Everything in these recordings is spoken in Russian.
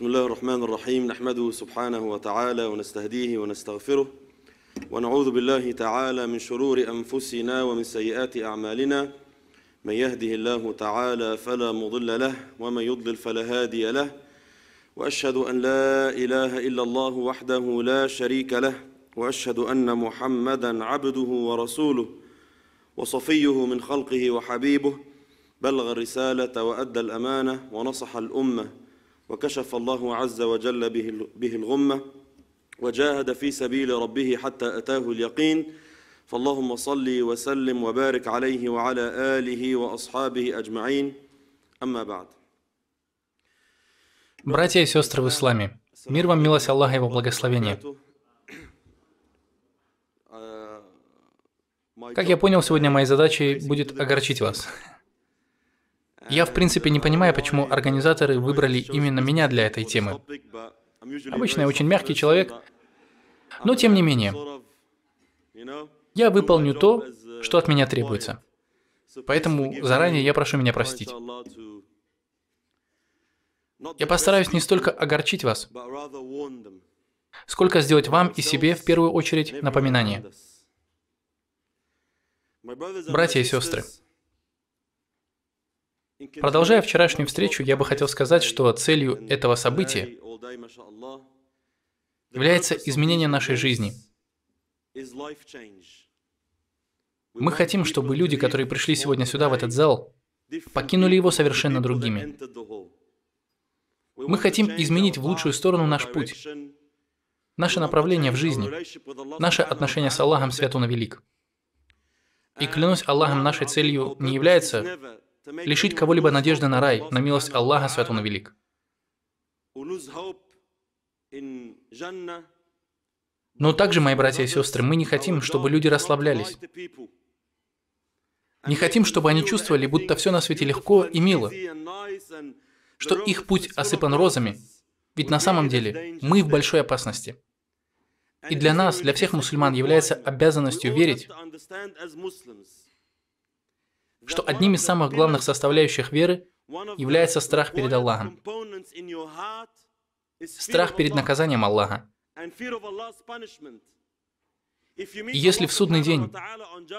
بسم الله الرحمن الرحيم نحمده سبحانه وتعالى ونستهديه ونستغفره ونعوذ بالله تعالى من شرور أنفسنا ومن سيئات أعمالنا من يهده الله تعالى فلا مضل له ومن يضلل فلا هادي له وأشهد أن لا إله إلا الله وحده لا شريك له وأشهد أن محمدا عبده ورسوله وصفيه من خلقه وحبيبه بلغ الرسالة وأدى الأمانة ونصح الأمة وكشف الله عز وجل به الغمة وجاهد في سبيل ربه حتى أتاه اليقين فاللهم صل وسلم وبارك عليه وعلى آله وأصحابه أجمعين أما بعد Братья и сестры в исламе, мир вам, милость Аллаха и его благословение. Как я понял, сегодня моей задачей будет огорчить вас. Я, в принципе, не понимаю, почему организаторы выбрали именно меня для этой темы. Обычно я очень мягкий человек, но тем не менее, я выполню то, что от меня требуется. Поэтому заранее я прошу меня простить. Я постараюсь не столько огорчить вас, сколько сделать вам и себе в первую очередь напоминание. Братья и сестры, Продолжая вчерашнюю встречу, я бы хотел сказать, что целью этого события является изменение нашей жизни. Мы хотим, чтобы люди, которые пришли сегодня сюда, в этот зал, покинули его совершенно другими. Мы хотим изменить в лучшую сторону наш путь, наше направление в жизни, наше отношение с Аллахом Свят Велик. И клянусь Аллахом, нашей целью не является лишить кого-либо надежды на рай, на милость Аллаха Святого Он Велик. Но также, мои братья и сестры, мы не хотим, чтобы люди расслаблялись. Не хотим, чтобы они чувствовали, будто все на свете легко и мило, что их путь осыпан розами, ведь на самом деле мы в большой опасности. И для нас, для всех мусульман является обязанностью верить, что одним из самых главных составляющих веры является страх перед Аллахом, страх перед наказанием Аллаха. если в судный день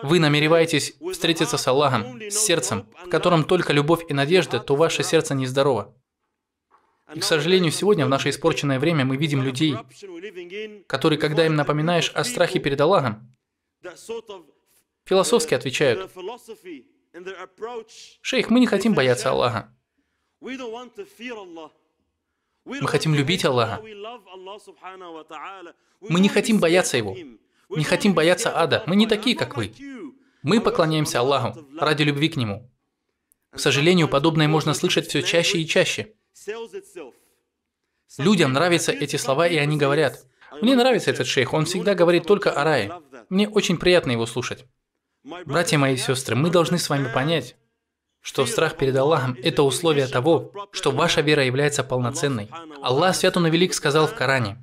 вы намереваетесь встретиться с Аллахом, с сердцем, в котором только любовь и надежда, то ваше сердце нездорово. И, к сожалению, сегодня, в наше испорченное время, мы видим людей, которые, когда им напоминаешь о страхе перед Аллахом, философски отвечают, Шейх, мы не хотим бояться Аллаха. Мы хотим любить Аллаха. Мы не хотим бояться Его. Не хотим бояться ада. Мы не такие, как вы. Мы поклоняемся Аллаху ради любви к Нему. К сожалению, подобное можно слышать все чаще и чаще. Людям нравятся эти слова, и они говорят, «Мне нравится этот шейх, он всегда говорит только о рае. Мне очень приятно его слушать». Братья мои и сестры, мы должны с вами понять, что страх перед Аллахом – это условие того, что ваша вера является полноценной. Аллах Свят Он и Велик сказал в Коране,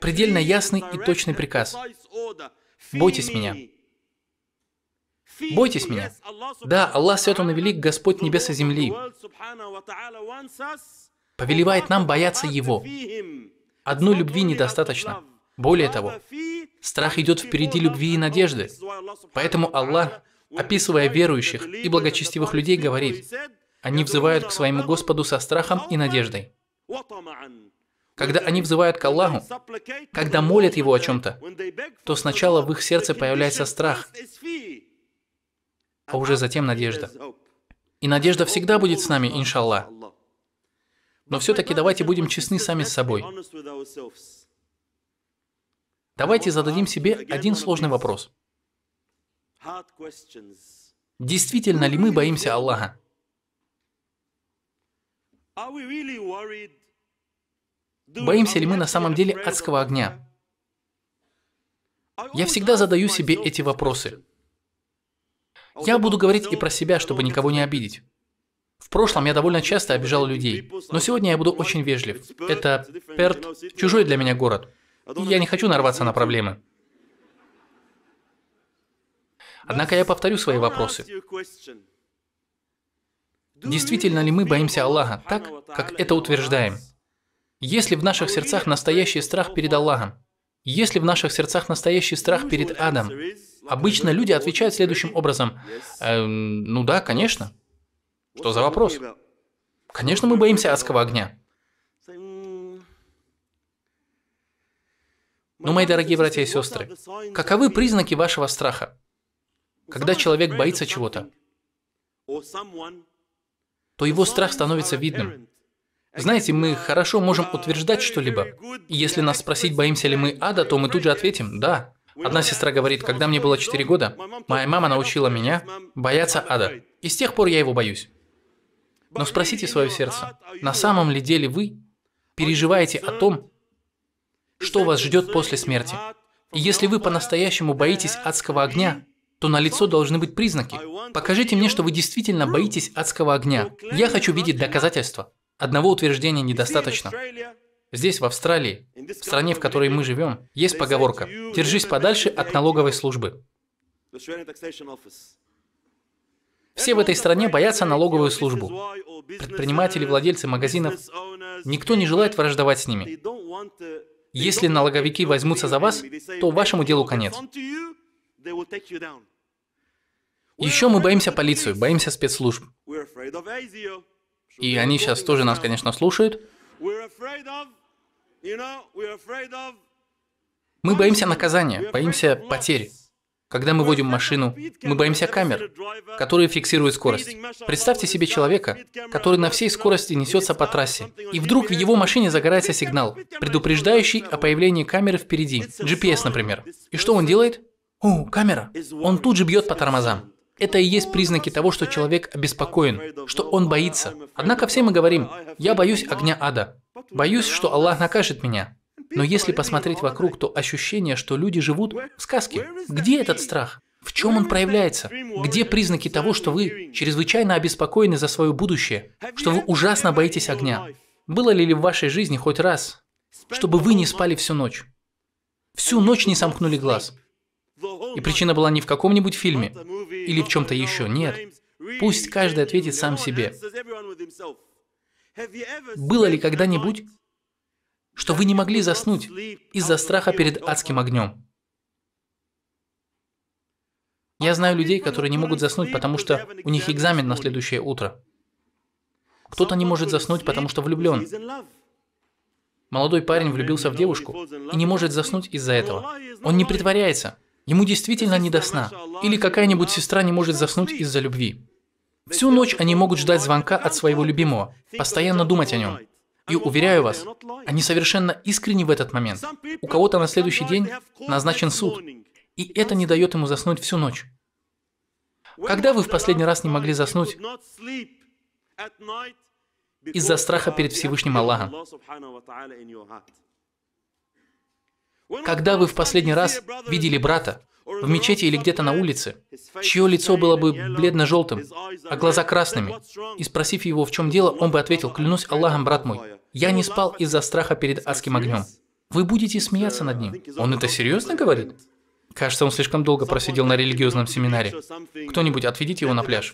предельно ясный и точный приказ. Бойтесь меня. Бойтесь меня. Да, Аллах Свят Он и Велик, Господь Небес и Земли, повелевает нам бояться Его. Одной любви недостаточно. Более того, страх идет впереди любви и надежды. Поэтому Аллах, описывая верующих и благочестивых людей, говорит, они взывают к своему Господу со страхом и надеждой. Когда они взывают к Аллаху, когда молят Его о чем-то, то сначала в их сердце появляется страх, а уже затем надежда. И надежда всегда будет с нами, иншаллах. Но все-таки давайте будем честны сами с собой. Давайте зададим себе один сложный вопрос. Действительно ли мы боимся Аллаха? Боимся ли мы на самом деле адского огня? Я всегда задаю себе эти вопросы. Я буду говорить и про себя, чтобы никого не обидеть. В прошлом я довольно часто обижал людей, но сегодня я буду очень вежлив. Это Перт, чужой для меня город. Я не хочу нарваться на проблемы. Однако я повторю свои вопросы. Действительно ли мы боимся Аллаха так, как это утверждаем? Если в наших сердцах настоящий страх перед Аллахом, если в наших сердцах настоящий страх перед Адом, обычно люди отвечают следующим образом, э, ну да, конечно. Что за вопрос? Конечно, мы боимся адского огня. Но, мои дорогие братья и сестры, каковы признаки вашего страха? Когда человек боится чего-то, то его страх становится видным. Знаете, мы хорошо можем утверждать что-либо. если нас спросить, боимся ли мы ада, то мы тут же ответим «да». Одна сестра говорит, когда мне было 4 года, моя мама научила меня бояться ада. И с тех пор я его боюсь. Но спросите свое сердце, на самом ли деле вы переживаете о том, что вас ждет после смерти. И если вы по-настоящему боитесь адского огня, то на лицо должны быть признаки. Покажите мне, что вы действительно боитесь адского огня. Я хочу видеть доказательства. Одного утверждения недостаточно. Здесь, в Австралии, в стране, в которой мы живем, есть поговорка «Держись подальше от налоговой службы». Все в этой стране боятся налоговую службу. Предприниматели, владельцы магазинов. Никто не желает враждовать с ними. Если налоговики возьмутся за вас, то вашему делу конец. Еще мы боимся полицию, боимся спецслужб. И они сейчас тоже нас, конечно, слушают. Мы боимся наказания, боимся потерь. Когда мы водим машину, мы боимся камер, которые фиксируют скорость. Представьте себе человека, который на всей скорости несется по трассе, и вдруг в его машине загорается сигнал, предупреждающий о появлении камеры впереди, GPS, например. И что он делает? О, камера! Он тут же бьет по тормозам. Это и есть признаки того, что человек обеспокоен, что он боится. Однако все мы говорим, я боюсь огня ада, боюсь, что Аллах накажет меня. Но если посмотреть вокруг, то ощущение, что люди живут в сказке. Где этот страх? В чем он проявляется? Где признаки того, что вы чрезвычайно обеспокоены за свое будущее? Что вы ужасно боитесь огня? Было ли в вашей жизни хоть раз, чтобы вы не спали всю ночь? Всю ночь не сомкнули глаз. И причина была не в каком-нибудь фильме или в чем-то еще. Нет. Пусть каждый ответит сам себе. Было ли когда-нибудь, что вы не могли заснуть из-за страха перед адским огнем. Я знаю людей, которые не могут заснуть, потому что у них экзамен на следующее утро. Кто-то не может заснуть, потому что влюблен. Молодой парень влюбился в девушку и не может заснуть из-за этого. Он не притворяется. Ему действительно не до сна. Или какая-нибудь сестра не может заснуть из-за любви. Всю ночь они могут ждать звонка от своего любимого, постоянно думать о нем. И уверяю вас, они совершенно искренни в этот момент. У кого-то на следующий день назначен суд, и это не дает ему заснуть всю ночь. Когда вы в последний раз не могли заснуть из-за страха перед Всевышним Аллахом? Когда вы в последний раз видели брата, в мечети или где-то на улице, чье лицо было бы бледно-желтым, а глаза красными, и спросив его, в чем дело, он бы ответил, клянусь Аллахом, брат мой, я не спал из-за страха перед адским огнем. Вы будете смеяться над ним. Он это серьезно говорит? Кажется, он слишком долго просидел на религиозном семинаре. Кто-нибудь отведите его на пляж.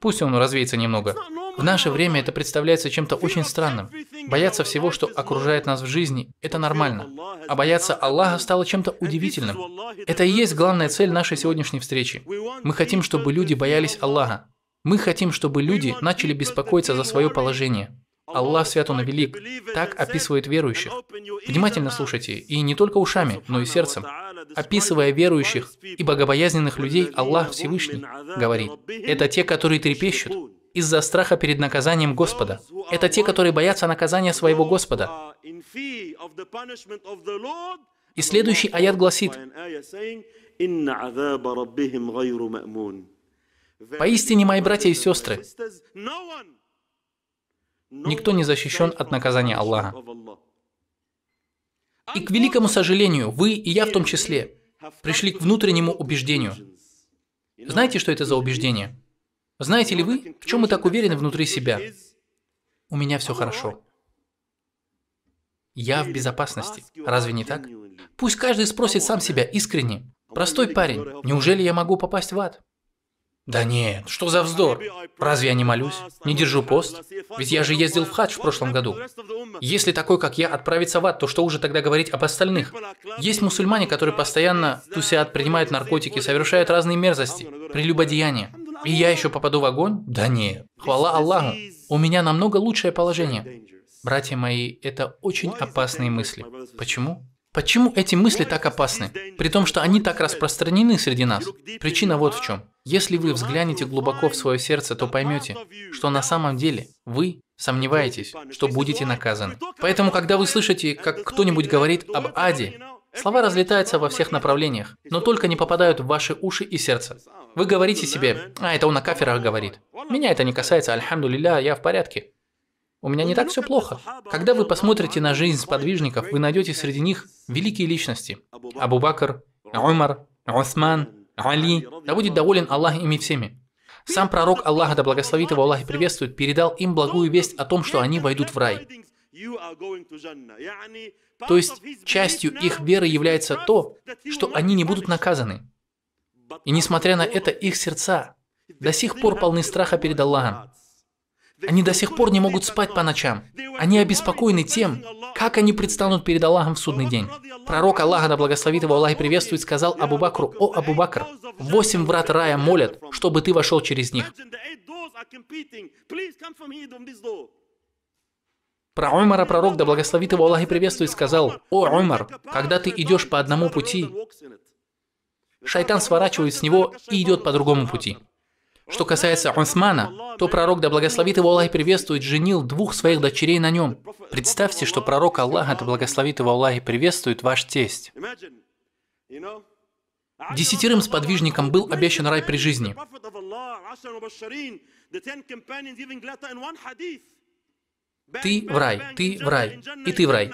Пусть он развеется немного. В наше время это представляется чем-то очень странным. Бояться всего, что окружает нас в жизни, это нормально. А бояться Аллаха стало чем-то удивительным. Это и есть главная цель нашей сегодняшней встречи. Мы хотим, чтобы люди боялись Аллаха. Мы хотим, чтобы люди начали беспокоиться за свое положение. Аллах свят Он и велик. Так описывает верующих. Внимательно слушайте, и не только ушами, но и сердцем описывая верующих и богобоязненных людей, Аллах Всевышний говорит, «Это те, которые трепещут из-за страха перед наказанием Господа. Это те, которые боятся наказания своего Господа». И следующий аят гласит, «Поистине, мои братья и сестры, никто не защищен от наказания Аллаха. И к великому сожалению, вы и я в том числе пришли к внутреннему убеждению. Знаете, что это за убеждение? Знаете ли вы, в чем мы так уверены внутри себя? У меня все хорошо. Я в безопасности. Разве не так? Пусть каждый спросит сам себя искренне. Простой парень, неужели я могу попасть в ад? Да нет, что за вздор? Разве я не молюсь? Не держу пост? Ведь я же ездил в хадж в прошлом году. Если такой, как я, отправится в ад, то что уже тогда говорить об остальных? Есть мусульмане, которые постоянно тусят, принимают наркотики, совершают разные мерзости, прелюбодеяния. И я еще попаду в огонь? Да нет. Хвала Аллаху. У меня намного лучшее положение. Братья мои, это очень опасные мысли. Почему? Почему эти мысли так опасны, при том, что они так распространены среди нас? Причина вот в чем. Если вы взглянете глубоко в свое сердце, то поймете, что на самом деле вы сомневаетесь, что будете наказаны. Поэтому, когда вы слышите, как кто-нибудь говорит об аде, слова разлетаются во всех направлениях, но только не попадают в ваши уши и сердце. Вы говорите себе, а это он о каферах говорит. Меня это не касается, альхамду я в порядке. У меня не так все плохо. Когда вы посмотрите на жизнь сподвижников, вы найдете среди них великие личности. Абу Бакр, Умар, Усман, Али. Да будет доволен Аллах ими всеми. Сам пророк Аллаха, да благословит его Аллах и приветствует, передал им благую весть о том, что они войдут в рай. То есть частью их веры является то, что они не будут наказаны. И несмотря на это, их сердца до сих пор полны страха перед Аллахом. Они до сих пор не могут спать по ночам. Они обеспокоены тем, как они предстанут перед Аллахом в судный день. Пророк Аллаха, да благословит его Аллах и приветствует, сказал Абу Бакру, «О, Абу Бакр, восемь врат рая молят, чтобы ты вошел через них». Про Умара пророк, да благословит его Аллах и приветствует, сказал, «О, Умар, когда ты идешь по одному пути, шайтан сворачивает с него и идет по другому пути». Что касается Усмана, то пророк, да благословит его Аллах и приветствует, женил двух своих дочерей на нем. Представьте, что пророк Аллаха, да благословит его Аллах и приветствует, ваш тесть. Десятерым сподвижникам был обещан рай при жизни. Ты в рай, ты в рай, и ты в рай.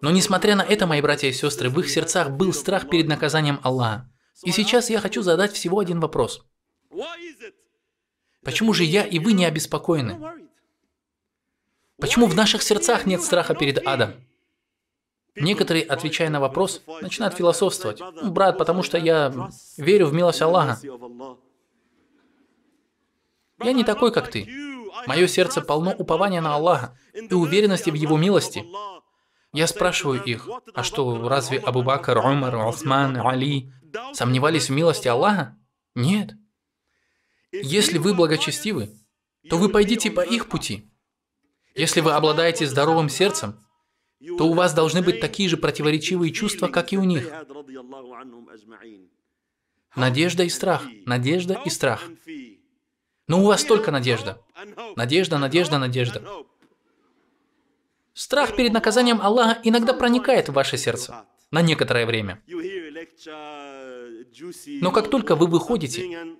Но несмотря на это, мои братья и сестры, в их сердцах был страх перед наказанием Аллаха. И сейчас я хочу задать всего один вопрос. Почему же я и вы не обеспокоены? Почему в наших сердцах нет страха перед адом? Некоторые, отвечая на вопрос, начинают философствовать. «Ну, «Брат, потому что я верю в милость Аллаха. Я не такой, как ты. Мое сердце полно упования на Аллаха и уверенности в Его милости. Я спрашиваю их, а что, разве Абу Бакр, Умар, Усман, Али сомневались в милости Аллаха? Нет. Если вы благочестивы, то вы пойдите по их пути. Если вы обладаете здоровым сердцем, то у вас должны быть такие же противоречивые чувства, как и у них. Надежда и страх, надежда и страх. Но у вас только надежда. Надежда, надежда, надежда. Страх перед наказанием Аллаха иногда проникает в ваше сердце на некоторое время. Но как только вы выходите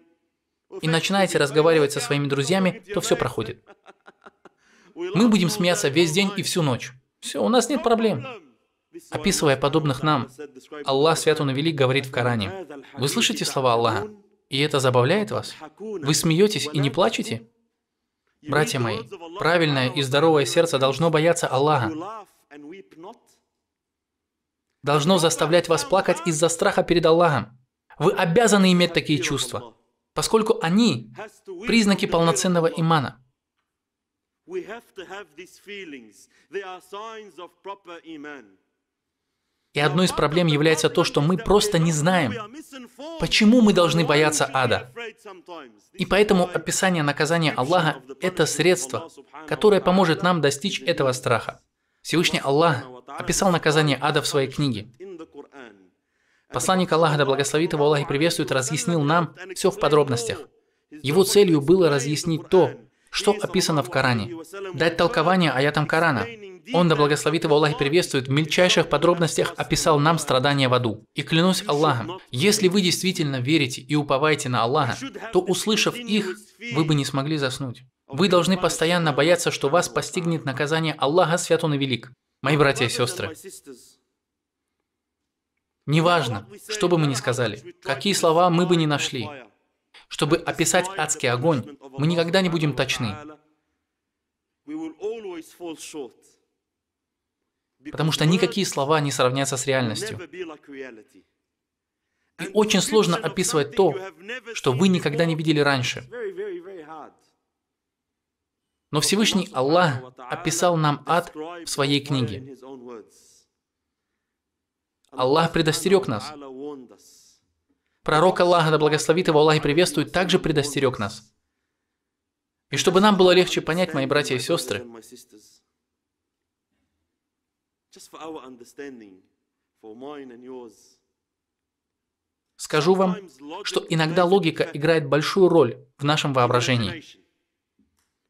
и начинаете разговаривать со своими друзьями, то все проходит. Мы будем смеяться весь день и всю ночь. Все, у нас нет проблем. Описывая подобных нам, Аллах Свят Он Велик говорит в Коране, «Вы слышите слова Аллаха, и это забавляет вас? Вы смеетесь и не плачете?» Братья мои, правильное и здоровое сердце должно бояться Аллаха. Должно заставлять вас плакать из-за страха перед Аллахом. Вы обязаны иметь такие чувства поскольку они – признаки полноценного имана. И одной из проблем является то, что мы просто не знаем, почему мы должны бояться ада. И поэтому описание наказания Аллаха – это средство, которое поможет нам достичь этого страха. Всевышний Аллах описал наказание ада в своей книге. Посланник Аллаха, да благословит его Аллах и приветствует, разъяснил нам все в подробностях. Его целью было разъяснить то, что описано в Коране, дать толкование аятам Корана. Он, да благословит его Аллах и приветствует, в мельчайших подробностях описал нам страдания в аду. И клянусь Аллахом, если вы действительно верите и уповаете на Аллаха, то, услышав их, вы бы не смогли заснуть. Вы должны постоянно бояться, что вас постигнет наказание Аллаха, свят он и велик. Мои братья и сестры, Неважно, что бы мы ни сказали, какие слова мы бы ни нашли, чтобы описать адский огонь, мы никогда не будем точны. Потому что никакие слова не сравнятся с реальностью. И очень сложно описывать то, что вы никогда не видели раньше. Но Всевышний Аллах описал нам ад в своей книге. Аллах предостерег нас. Пророк Аллаха, да благословит его Аллах и приветствует, также предостерег нас. И чтобы нам было легче понять, мои братья и сестры, скажу вам, что иногда логика играет большую роль в нашем воображении.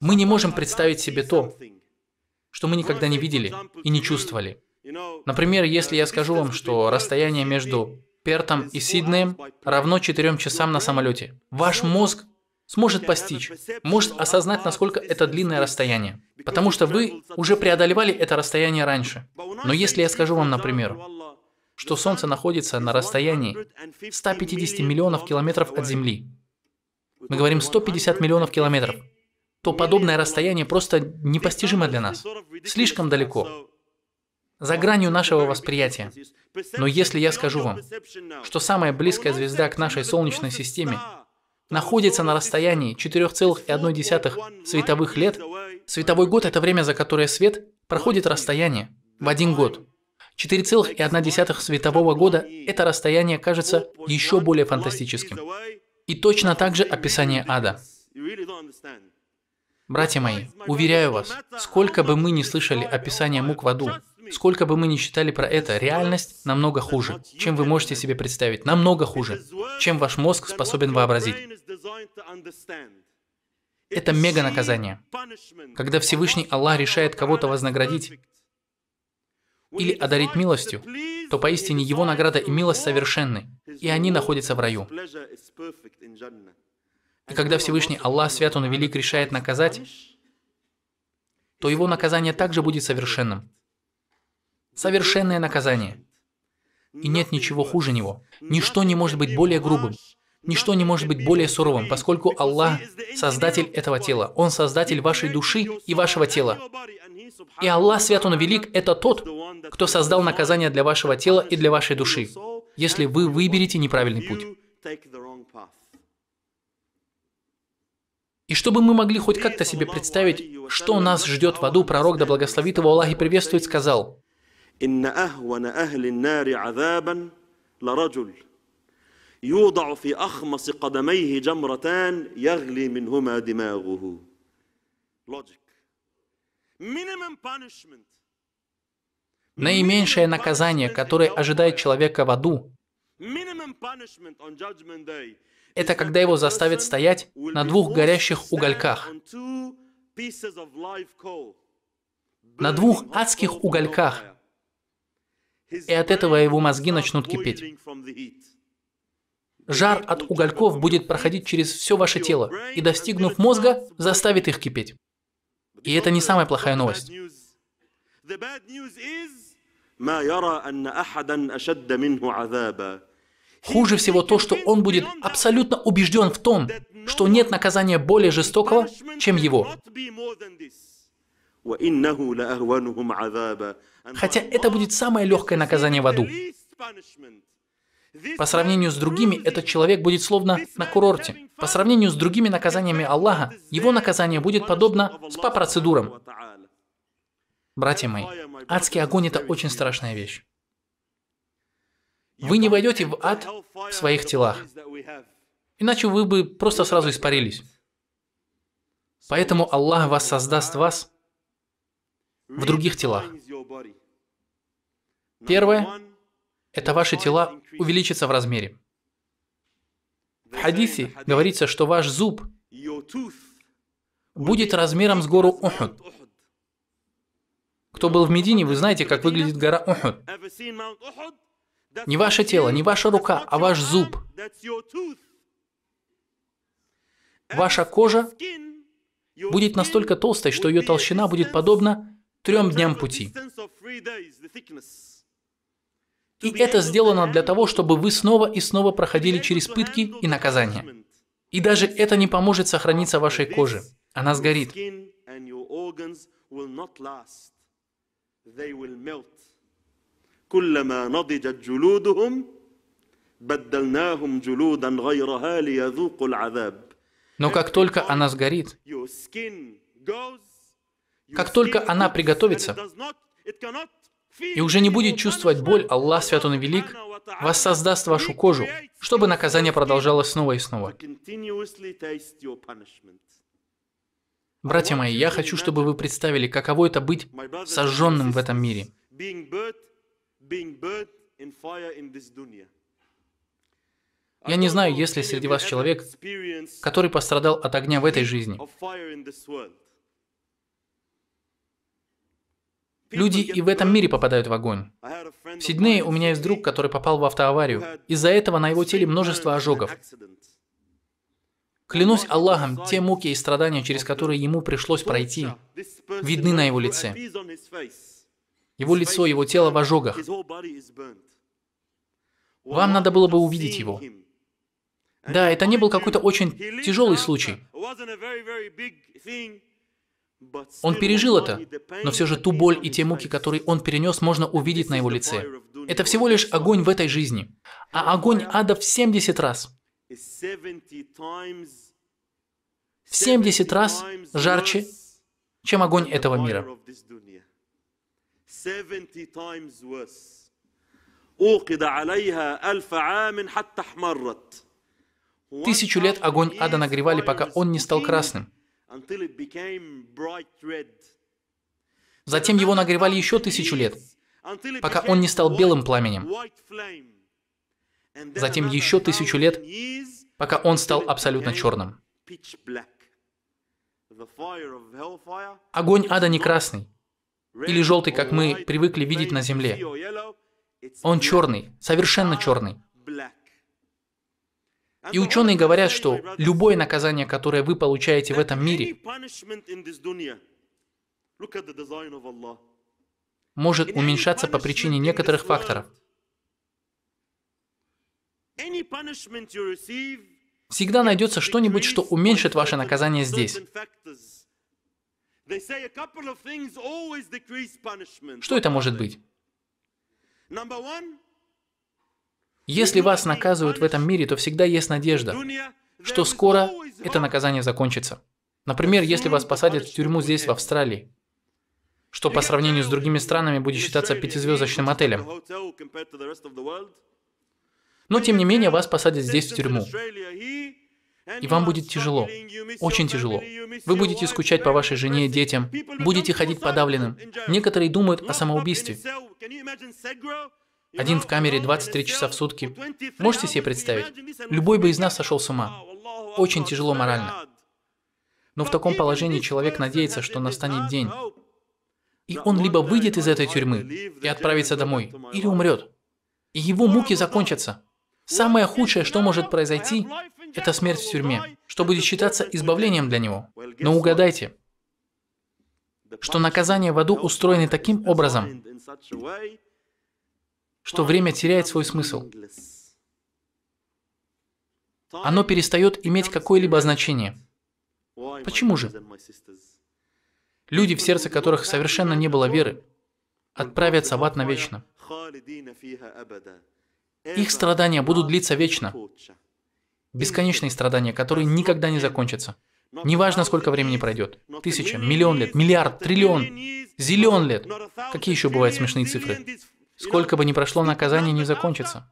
Мы не можем представить себе то, что мы никогда не видели и не чувствовали. Например, если я скажу вам, что расстояние между Пертом и Сиднеем равно 4 часам на самолете, ваш мозг сможет постичь, может осознать, насколько это длинное расстояние, потому что вы уже преодолевали это расстояние раньше. Но если я скажу вам, например, что Солнце находится на расстоянии 150 миллионов километров от Земли, мы говорим 150 миллионов километров, то подобное расстояние просто непостижимо для нас, слишком далеко за гранью нашего восприятия. Но если я скажу вам, что самая близкая звезда к нашей Солнечной системе находится на расстоянии 4,1 световых лет, световой год – это время, за которое свет проходит расстояние в один год. 4,1 светового года это расстояние кажется еще более фантастическим. И точно так же описание ада. Братья мои, уверяю вас, сколько бы мы ни слышали описания мук в аду, Сколько бы мы ни считали про это, реальность намного хуже, чем вы можете себе представить, намного хуже, чем ваш мозг способен вообразить. Это мега наказание. Когда Всевышний Аллах решает кого-то вознаградить или одарить милостью, то поистине его награда и милость совершенны, и они находятся в раю. И когда Всевышний Аллах, Свят Он и Велик, решает наказать, то его наказание также будет совершенным совершенное наказание. И нет ничего хуже него. Ничто не может быть более грубым. Ничто не может быть более суровым, поскольку Аллах – создатель этого тела. Он создатель вашей души и вашего тела. И Аллах, свят Он велик, это тот, кто создал наказание для вашего тела и для вашей души, если вы выберете неправильный путь. И чтобы мы могли хоть как-то себе представить, что нас ждет в аду, пророк, да благословит его Аллах и приветствует, сказал, إن أهون أهل النار عذابا لرجل يوضع في أخمص قدميه جمرتان يغلي منهما دماغه logic. Minimum punishment. Наименьшее наказание, которое ожидает человека в аду, это когда его заставят стоять на двух горящих угольках, на двух адских угольках, и от этого его мозги начнут кипеть. Жар от угольков будет проходить через все ваше тело и, достигнув мозга, заставит их кипеть. И это не самая плохая новость. Хуже всего то, что он будет абсолютно убежден в том, что нет наказания более жестокого, чем его. Хотя это будет самое легкое наказание в аду. По сравнению с другими, этот человек будет словно на курорте. По сравнению с другими наказаниями Аллаха, его наказание будет подобно спа-процедурам. Братья мои, адский огонь – это очень страшная вещь. Вы не войдете в ад в своих телах, иначе вы бы просто сразу испарились. Поэтому Аллах вас создаст вас – в других телах. Первое – это ваши тела увеличатся в размере. В хадисе говорится, что ваш зуб будет размером с гору Ухуд. Кто был в Медине, вы знаете, как выглядит гора Ухуд. Не ваше тело, не ваша рука, а ваш зуб. Ваша кожа будет настолько толстой, что ее толщина будет подобна трем дням пути. И это сделано для того, чтобы вы снова и снова проходили через пытки и наказания. И даже это не поможет сохраниться вашей коже. Она сгорит. كلما نضجت جلودهم بدلناهم جلودا غيرها ليذوقوا العذاب но как только она сгорит, как только она приготовится и уже не будет чувствовать боль, Аллах Свят Он Велик воссоздаст вашу кожу, чтобы наказание продолжалось снова и снова. Братья мои, я хочу, чтобы вы представили, каково это быть сожженным в этом мире. Я не знаю, есть ли среди вас человек, который пострадал от огня в этой жизни. Люди и в этом мире попадают в огонь. В Сиднее у меня есть друг, который попал в автоаварию. Из-за этого на его теле множество ожогов. Клянусь Аллахом, те муки и страдания, через которые ему пришлось пройти, видны на его лице. Его лицо, его тело в ожогах. Вам надо было бы увидеть его. Да, это не был какой-то очень тяжелый случай. Он пережил это, но все же ту боль и те муки, которые он перенес, можно увидеть на его лице. Это всего лишь огонь в этой жизни, а огонь ада в 70 раз. В 70 раз жарче, чем огонь этого мира. Тысячу лет огонь ада нагревали, пока он не стал красным. Затем его нагревали еще тысячу лет, пока он не стал белым пламенем. Затем еще тысячу лет, пока он стал абсолютно черным. Огонь ада не красный или желтый, как мы привыкли видеть на земле. Он черный, совершенно черный. И ученые говорят, что любое наказание, которое вы получаете в этом мире, может уменьшаться по причине некоторых факторов. Всегда найдется что-нибудь, что уменьшит ваше наказание здесь. Что это может быть? Если вас наказывают в этом мире, то всегда есть надежда, что скоро это наказание закончится. Например, если вас посадят в тюрьму здесь, в Австралии, что по сравнению с другими странами будет считаться пятизвездочным отелем. Но тем не менее вас посадят здесь в тюрьму. И вам будет тяжело, очень тяжело. Вы будете скучать по вашей жене и детям, будете ходить подавленным. Некоторые думают о самоубийстве. Один в камере 23 часа в сутки. Можете себе представить? Любой бы из нас сошел с ума. Очень тяжело морально. Но в таком положении человек надеется, что настанет день. И он либо выйдет из этой тюрьмы и отправится домой, или умрет. И его муки закончатся. Самое худшее, что может произойти, это смерть в тюрьме, что будет считаться избавлением для него. Но угадайте, что наказание в аду устроены таким образом, что время теряет свой смысл. Оно перестает иметь какое-либо значение. Почему же? Люди, в сердце которых совершенно не было веры, отправятся в ад навечно. Их страдания будут длиться вечно. Бесконечные страдания, которые никогда не закончатся. Неважно, сколько времени пройдет. Тысяча, миллион лет, миллиард, триллион, зелен лет. Какие еще бывают смешные цифры? Сколько бы ни прошло, наказание не закончится.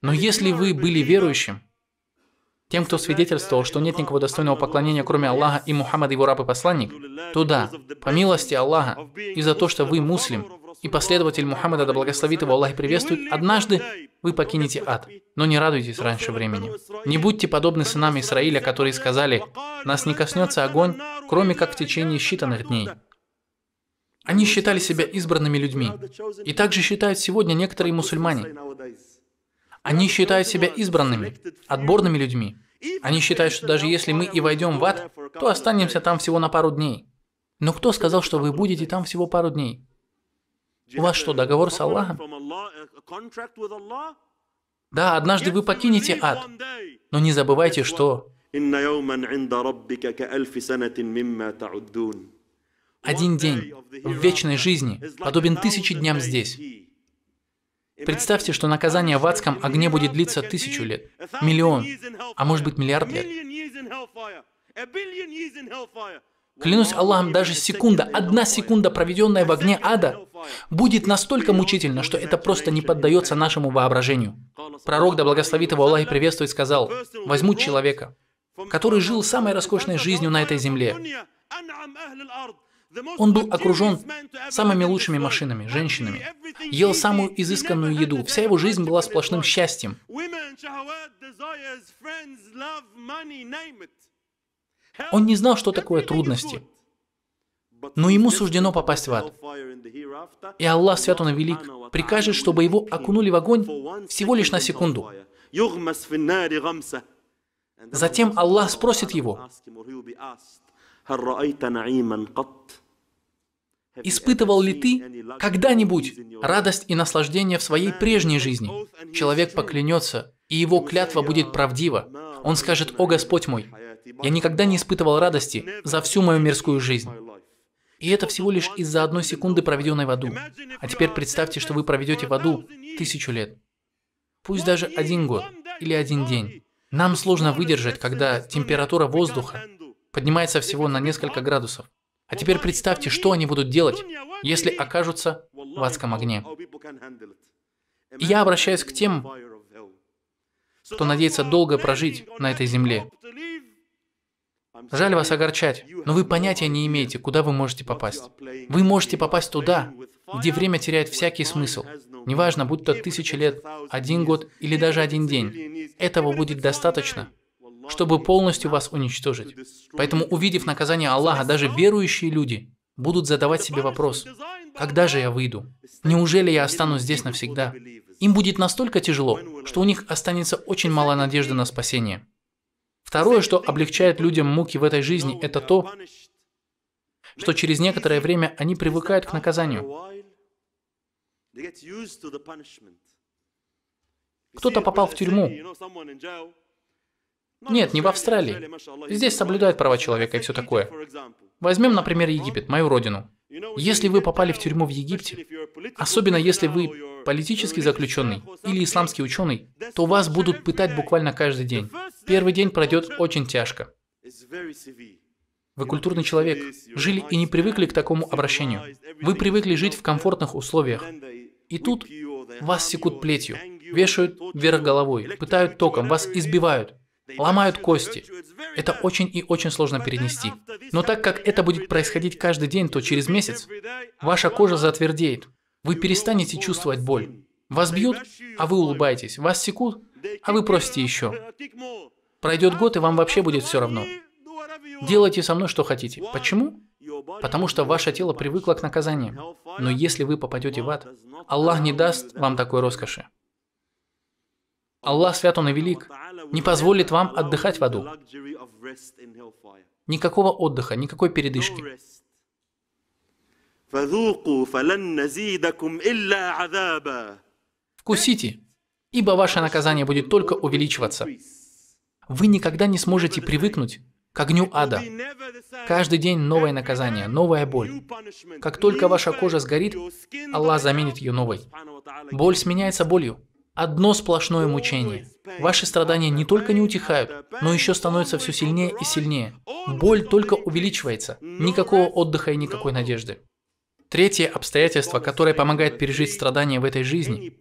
Но если вы были верующим, тем, кто свидетельствовал, что нет никого достойного поклонения, кроме Аллаха и Мухаммада его раб и посланник, то да, по милости Аллаха и за то, что вы муслим и последователь Мухаммада, да благословит его Аллах и приветствует, однажды вы покинете ад, но не радуйтесь раньше времени. Не будьте подобны сынам Израиля, которые сказали, «Нас не коснется огонь, кроме как в течение считанных дней». Они считали себя избранными людьми. И также считают сегодня некоторые мусульмане. Они считают себя избранными, отборными людьми. Они считают, что даже если мы и войдем в ад, то останемся там всего на пару дней. Но кто сказал, что вы будете там всего пару дней? У вас что, договор с Аллахом? Да, однажды вы покинете ад. Но не забывайте, что один день в вечной жизни подобен тысячи дням здесь. Представьте, что наказание в адском огне будет длиться тысячу лет, миллион, а может быть миллиард лет. Клянусь Аллахом, даже секунда, одна секунда, проведенная в огне ада, будет настолько мучительно, что это просто не поддается нашему воображению. Пророк, да благословит его Аллах и приветствует, сказал, «Возьмут человека, который жил самой роскошной жизнью на этой земле, он был окружен самыми лучшими машинами, женщинами, ел самую изысканную еду, вся его жизнь была сплошным счастьем. Он не знал, что такое трудности, но ему суждено попасть в ад. И Аллах, свят он велик, прикажет, чтобы его окунули в огонь всего лишь на секунду. Затем Аллах спросит его, Испытывал ли ты когда-нибудь радость и наслаждение в своей прежней жизни? Человек поклянется, и его клятва будет правдива. Он скажет, «О Господь мой, я никогда не испытывал радости за всю мою мирскую жизнь». И это всего лишь из-за одной секунды, проведенной в аду. А теперь представьте, что вы проведете в аду тысячу лет. Пусть даже один год или один день. Нам сложно выдержать, когда температура воздуха поднимается всего на несколько градусов. А теперь представьте, что они будут делать, если окажутся в адском огне. И я обращаюсь к тем, кто надеется долго прожить на этой земле. Жаль вас огорчать, но вы понятия не имеете, куда вы можете попасть. Вы можете попасть туда, где время теряет всякий смысл. Неважно, будь то тысячи лет, один год или даже один день. Этого будет достаточно, чтобы полностью вас уничтожить. Поэтому, увидев наказание Аллаха, даже верующие люди будут задавать себе вопрос, когда же я выйду? Неужели я останусь здесь навсегда? Им будет настолько тяжело, что у них останется очень мало надежды на спасение. Второе, что облегчает людям муки в этой жизни, это то, что через некоторое время они привыкают к наказанию. Кто-то попал в тюрьму, нет, не в Австралии. Здесь соблюдают права человека и все такое. Возьмем, например, Египет, мою родину. Если вы попали в тюрьму в Египте, особенно если вы политический заключенный или исламский ученый, то вас будут пытать буквально каждый день. Первый день пройдет очень тяжко. Вы культурный человек, жили и не привыкли к такому обращению. Вы привыкли жить в комфортных условиях. И тут вас секут плетью, вешают вверх головой, пытают током, вас избивают ломают кости. Это очень и очень сложно перенести. Но так как это будет происходить каждый день, то через месяц ваша кожа затвердеет. Вы перестанете чувствовать боль. Вас бьют, а вы улыбаетесь. Вас секут, а вы просите еще. Пройдет год, и вам вообще будет все равно. Делайте со мной, что хотите. Почему? Потому что ваше тело привыкло к наказаниям. Но если вы попадете в ад, Аллах не даст вам такой роскоши. Аллах свят, Он и велик не позволит вам отдыхать в аду. Никакого отдыха, никакой передышки. Вкусите, ибо ваше наказание будет только увеличиваться. Вы никогда не сможете привыкнуть к огню ада. Каждый день новое наказание, новая боль. Как только ваша кожа сгорит, Аллах заменит ее новой. Боль сменяется болью. Одно сплошное мучение. Ваши страдания не только не утихают, но еще становятся все сильнее и сильнее. Боль только увеличивается. Никакого отдыха и никакой надежды. Третье обстоятельство, которое помогает пережить страдания в этой жизни,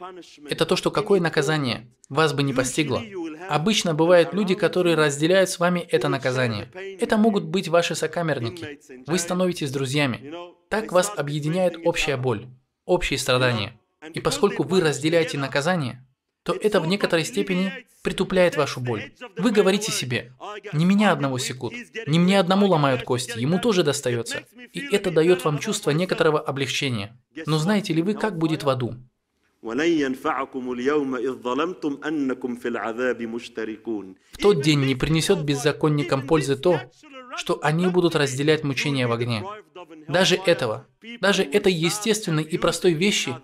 это то, что какое наказание вас бы не постигло. Обычно бывают люди, которые разделяют с вами это наказание. Это могут быть ваши сокамерники. Вы становитесь друзьями. Так вас объединяет общая боль, общие страдания. И поскольку вы разделяете наказание, то это в некоторой степени притупляет вашу боль. Вы говорите себе, не меня одного секут, не мне одному ломают кости, ему тоже достается. И это дает вам чувство некоторого облегчения. Но знаете ли вы, как будет в аду? В тот день не принесет беззаконникам пользы то, что они будут разделять мучения в огне. Даже этого, даже этой естественной и простой вещи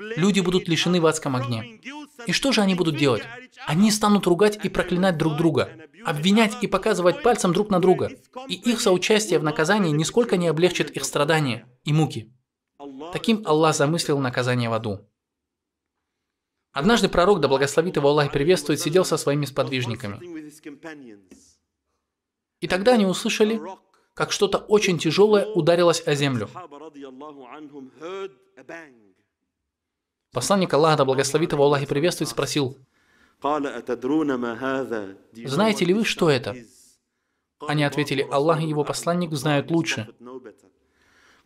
люди будут лишены в адском огне. И что же они будут делать? Они станут ругать и проклинать друг друга, обвинять и показывать пальцем друг на друга. И их соучастие в наказании нисколько не облегчит их страдания и муки. Таким Аллах замыслил наказание в аду. Однажды пророк, да благословит его Аллах и приветствует, сидел со своими сподвижниками. И тогда они услышали, как что-то очень тяжелое ударилось о землю. Посланник Аллаха, да благословит его Аллах и приветствует, спросил, «Знаете ли вы, что это?» Они ответили, «Аллах и его посланник знают лучше».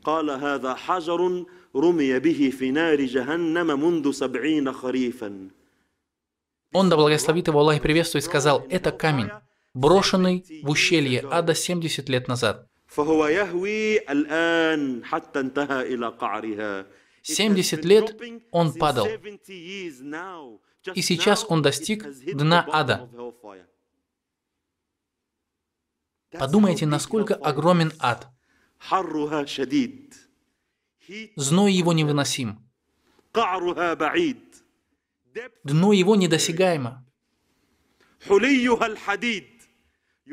Он, да благословит его Аллах и приветствует, сказал, «Это камень, брошенный в ущелье ада 70 лет назад». 70 лет он падал. И сейчас он достиг дна ада. Подумайте, насколько огромен ад. Зной его невыносим. Дно его недосягаемо.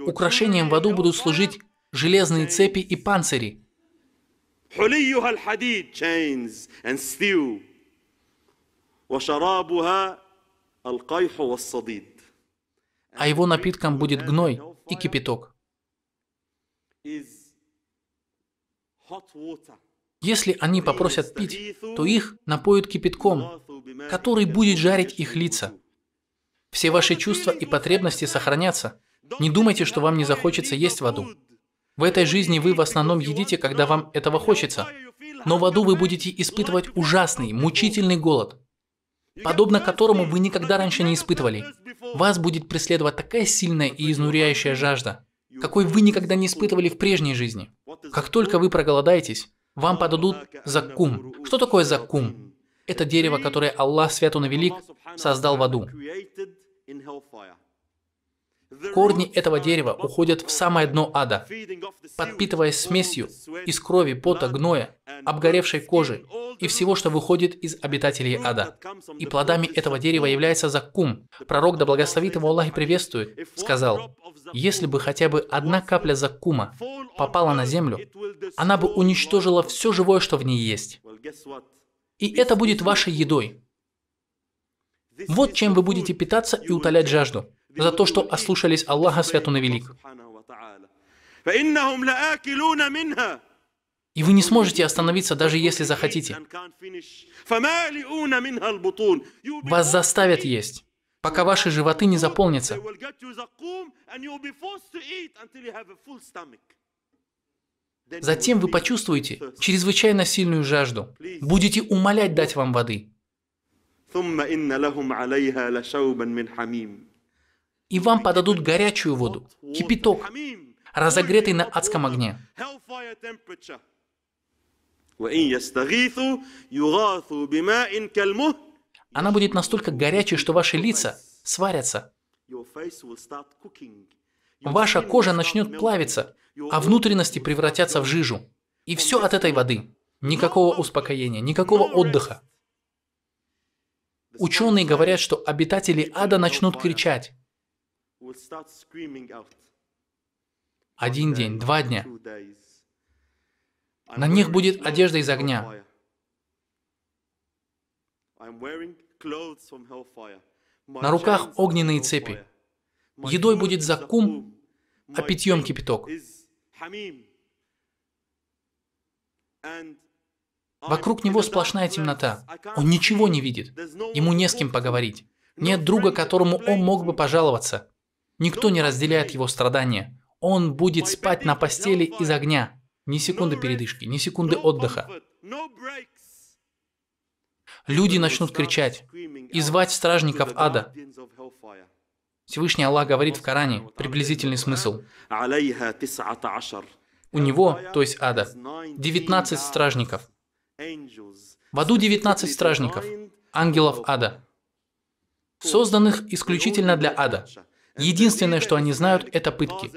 Украшением в аду будут служить железные цепи и панцири. حليها الحديد chains and steel وشرابها القيح والصديد а его напитком будет гной и кипяток. Если они попросят пить, то их напоют кипятком, который будет жарить их лица. Все ваши чувства и потребности сохранятся. Не думайте, что вам не захочется есть в аду. В этой жизни вы в основном едите, когда вам этого хочется. Но в аду вы будете испытывать ужасный, мучительный голод, подобно которому вы никогда раньше не испытывали. Вас будет преследовать такая сильная и изнуряющая жажда, какой вы никогда не испытывали в прежней жизни. Как только вы проголодаетесь, вам подадут закум. Что такое закум? Это дерево, которое Аллах Свят Он Велик создал в аду. Корни этого дерева уходят в самое дно ада, подпитываясь смесью из крови, пота, гноя, обгоревшей кожи и всего, что выходит из обитателей ада. И плодами этого дерева является закум. Пророк, да благословит его Аллах и приветствует, сказал, «Если бы хотя бы одна капля закума попала на землю, она бы уничтожила все живое, что в ней есть. И это будет вашей едой. Вот чем вы будете питаться и утолять жажду за то, что ослушались Аллаха Свят Он Велик. И вы не сможете остановиться, даже если захотите. Вас заставят есть, пока ваши животы не заполнятся. Затем вы почувствуете чрезвычайно сильную жажду. Будете умолять дать вам воды и вам подадут горячую воду, кипяток, разогретый на адском огне. Она будет настолько горячей, что ваши лица сварятся. Ваша кожа начнет плавиться, а внутренности превратятся в жижу. И все от этой воды. Никакого успокоения, никакого отдыха. Ученые говорят, что обитатели ада начнут кричать. Один день, два дня. На них будет одежда из огня. На руках огненные цепи. Едой будет закум, а питьем кипяток. Вокруг него сплошная темнота. Он ничего не видит. Ему не с кем поговорить. Нет друга, которому он мог бы пожаловаться. Никто не разделяет его страдания. Он будет спать на постели из огня. Ни секунды передышки, ни секунды отдыха. Люди начнут кричать и звать стражников ада. Всевышний Аллах говорит в Коране приблизительный смысл. У него, то есть ада, 19 стражников. В аду 19 стражников, ангелов ада, созданных исключительно для ада. Единственное, что они знают, это пытки.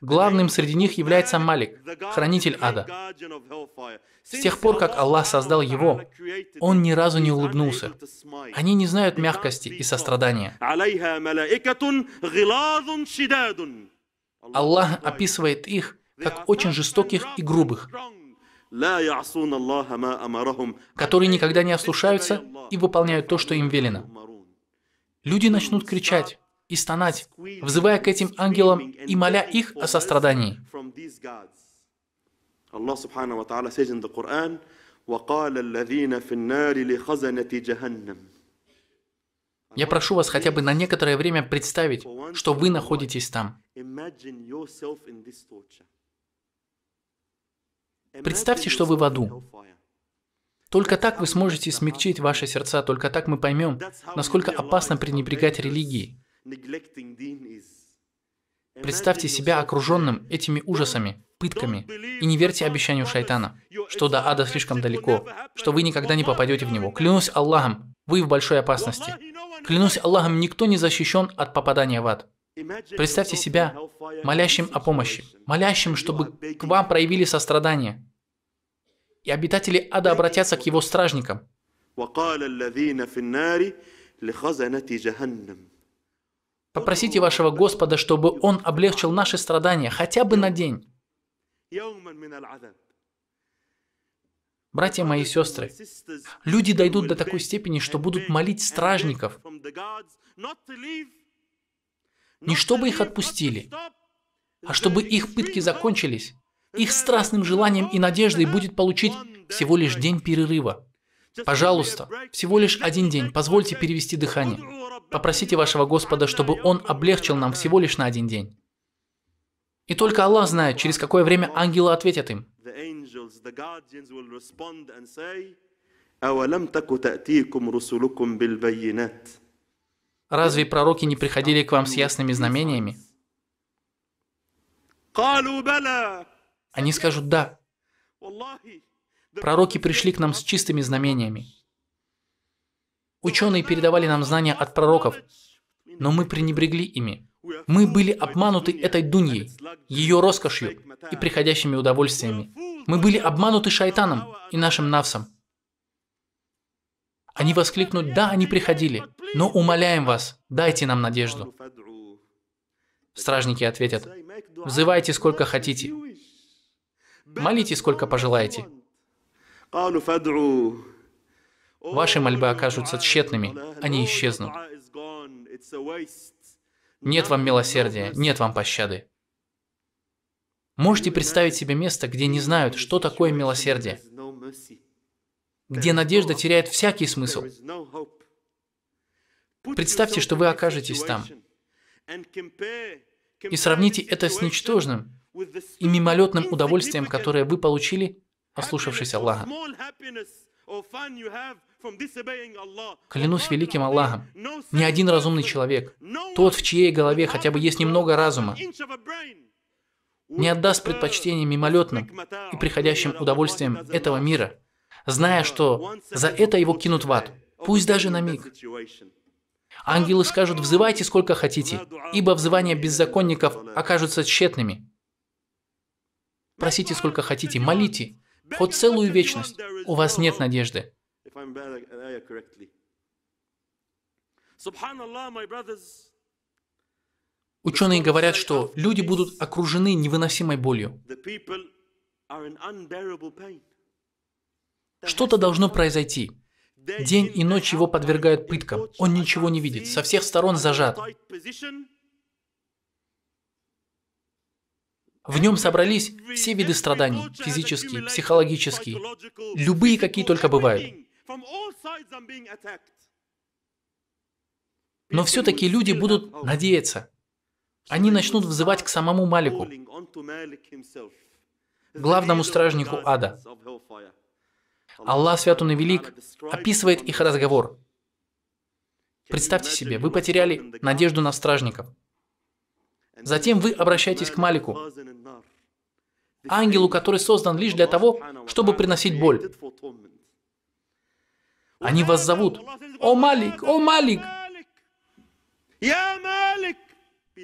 Главным среди них является Малик, хранитель ада. С тех пор, как Аллах создал его, он ни разу не улыбнулся. Они не знают мягкости и сострадания. Аллах описывает их как очень жестоких и грубых, которые никогда не ослушаются и выполняют то, что им велено. Люди начнут кричать, и стонать, взывая к этим ангелам и моля их о сострадании. я прошу вас хотя бы на некоторое время представить, что вы находитесь там. Представьте, что вы в аду. Только так вы сможете смягчить ваши сердца, только так мы поймем, насколько опасно пренебрегать религией. Представьте себя окруженным этими ужасами, пытками, и не верьте обещанию шайтана, что до ада слишком далеко, что вы никогда не попадете в него. Клянусь Аллахом, вы в большой опасности. Клянусь Аллахом, никто не защищен от попадания в ад. Представьте себя молящим о помощи, молящим, чтобы к вам проявили сострадание. И обитатели ада обратятся к его стражникам. وقال الذين في النار لخزنة جهنم Попросите вашего Господа, чтобы Он облегчил наши страдания хотя бы на день. Братья мои и сестры, люди дойдут до такой степени, что будут молить стражников, не чтобы их отпустили, а чтобы их пытки закончились. Их страстным желанием и надеждой будет получить всего лишь день перерыва. Пожалуйста, всего лишь один день, позвольте перевести дыхание. Попросите вашего Господа, чтобы Он облегчил нам всего лишь на один день. И только Аллах знает, через какое время ангелы ответят им. Разве пророки не приходили к вам с ясными знамениями? Они скажут «да». Пророки пришли к нам с чистыми знамениями. Ученые передавали нам знания от пророков, но мы пренебрегли ими. Мы были обмануты этой дуньей, ее роскошью и приходящими удовольствиями. Мы были обмануты шайтаном и нашим навсом. Они воскликнут, да, они приходили, но умоляем вас, дайте нам надежду. Стражники ответят, взывайте сколько хотите, молите сколько пожелаете. Ваши мольбы окажутся тщетными, они исчезнут. Нет вам милосердия, нет вам пощады. Можете представить себе место, где не знают, что такое милосердие, где надежда теряет всякий смысл. Представьте, что вы окажетесь там, и сравните это с ничтожным и мимолетным удовольствием, которое вы получили, ослушавшись Аллаха. Клянусь великим Аллахом, ни один разумный человек, тот, в чьей голове хотя бы есть немного разума, не отдаст предпочтение мимолетным и приходящим удовольствиям этого мира, зная, что за это его кинут в ад, пусть даже на миг. Ангелы скажут, взывайте сколько хотите, ибо взывания беззаконников окажутся тщетными. Просите сколько хотите, молите, Хоть целую вечность. У вас нет надежды. Ученые говорят, что люди будут окружены невыносимой болью. Что-то должно произойти. День и ночь его подвергают пыткам. Он ничего не видит. Со всех сторон зажат. В нем собрались все виды страданий, физические, психологические, любые, какие только бывают. Но все-таки люди будут надеяться. Они начнут взывать к самому Малику, главному стражнику ада. Аллах Свят Он и Велик описывает их разговор. Представьте себе, вы потеряли надежду на стражников. Затем вы обращаетесь к Малику, ангелу, который создан лишь для того, чтобы приносить боль. Они вас зовут. О Малик! О Малик!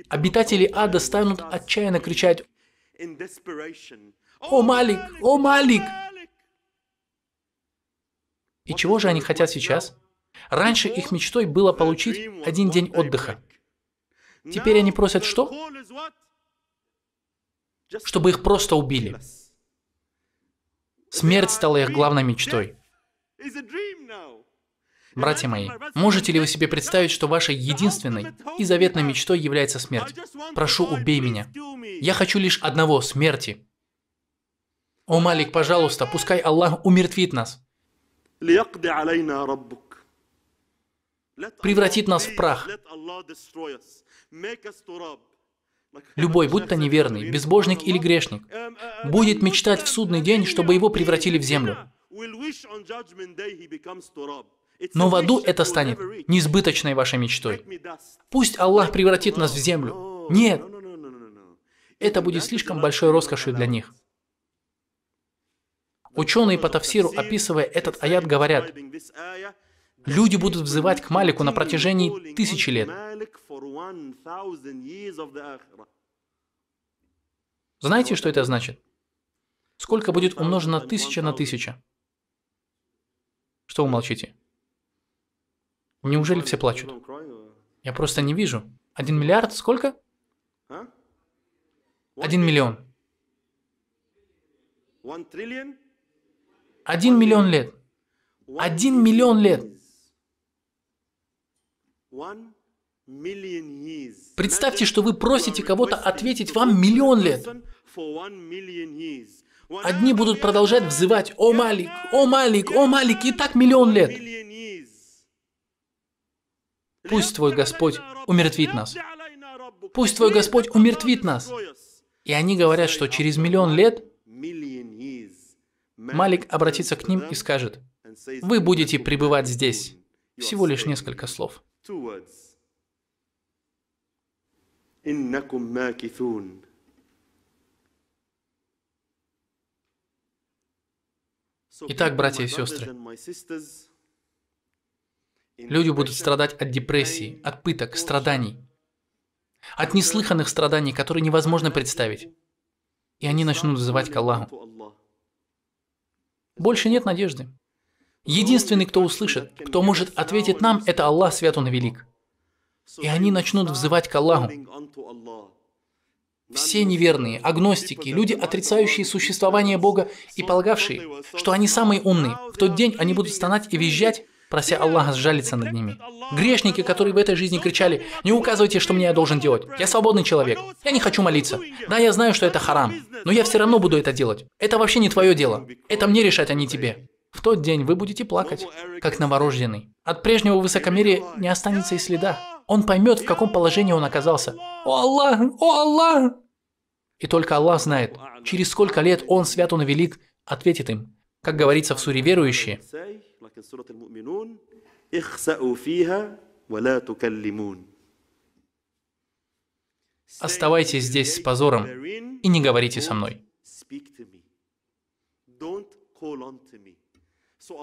Обитатели ада станут отчаянно кричать «О Малик! О Малик!» И чего же они хотят сейчас? Раньше их мечтой было получить один день отдыха. Теперь они просят что? чтобы их просто убили. Смерть стала их главной мечтой. Братья мои, можете ли вы себе представить, что вашей единственной и заветной мечтой является смерть? Прошу, убей меня. Я хочу лишь одного – смерти. О, Малик, пожалуйста, пускай Аллах умертвит нас. Превратит нас в прах. Любой, будь то неверный, безбожник или грешник, будет мечтать в судный день, чтобы его превратили в землю. Но в аду это станет несбыточной вашей мечтой. Пусть Аллах превратит нас в землю. Нет. Это будет слишком большой роскошью для них. Ученые по Тафсиру, описывая этот аят, говорят, Люди будут взывать к Малику на протяжении тысячи лет. Знаете, что это значит? Сколько будет умножено тысяча на тысяча? Что вы молчите? Неужели все плачут? Я просто не вижу. Один миллиард сколько? Один миллион. Один миллион лет. Один миллион лет. Представьте, что вы просите кого-то ответить вам миллион лет. Одни будут продолжать взывать «О Малик! О Малик! О Малик!» и так миллион лет. Пусть Твой Господь умертвит нас. Пусть Твой Господь умертвит нас. И они говорят, что через миллион лет Малик обратится к ним и скажет, «Вы будете пребывать здесь». Всего лишь несколько слов two words. إنكم ماكثون Итак, братья и сестры, люди будут страдать от депрессии, от пыток, страданий, от неслыханных страданий, которые невозможно представить. И они начнут взывать к Аллаху. Больше нет надежды. Единственный, кто услышит, кто может ответить нам, это Аллах Свят Он Велик. И они начнут взывать к Аллаху. Все неверные, агностики, люди, отрицающие существование Бога и полагавшие, что они самые умные, в тот день они будут стонать и визжать, прося Аллаха сжалиться над ними. Грешники, которые в этой жизни кричали, «Не указывайте, что мне я должен делать. Я свободный человек. Я не хочу молиться. Да, я знаю, что это харам, но я все равно буду это делать. Это вообще не твое дело. Это мне решать, а не тебе». В тот день вы будете плакать, как новорожденный. От прежнего высокомерия не останется и следа. Он поймет, в каком положении он оказался. «О Аллах! О Аллах!» И только Аллах знает, через сколько лет Он, свят Он велик, ответит им. Как говорится в суре верующие, Оставайтесь здесь с позором и не говорите со мной.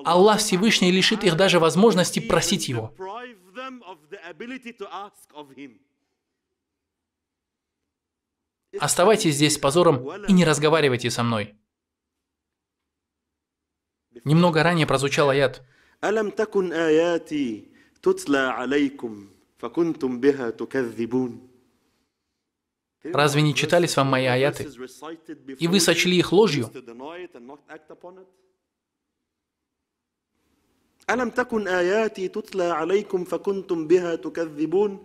Аллах Всевышний лишит их даже возможности просить Его. Оставайтесь здесь с позором и не разговаривайте со мной. Немного ранее прозвучал аят. Разве не читались вам мои аяты? И вы сочли их ложью? ألم تكن آياتي تتلى عليكم فكنتم بها تكذبون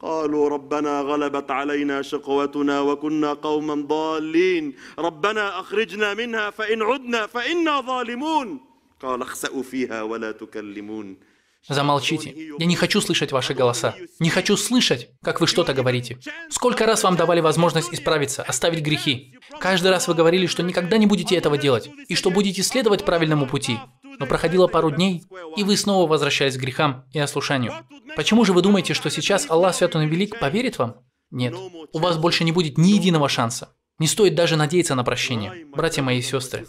قالوا ربنا غلبت علينا شقوتنا وكنا قوما ضالين ربنا أخرجنا منها فإن عدنا فإنا ظالمون قال اخسأوا فيها ولا تكلمون Замолчите. Я не хочу слышать ваши голоса. Не хочу слышать, как вы что-то говорите. Сколько раз вам давали возможность исправиться, оставить грехи? Каждый раз вы говорили, что никогда не будете этого делать, и что будете следовать правильному пути. Но проходило пару дней, и вы снова возвращались к грехам и ослушанию. Почему же вы думаете, что сейчас Аллах Свят и Велик поверит вам? Нет. У вас больше не будет ни единого шанса. Не стоит даже надеяться на прощение, братья мои и сестры.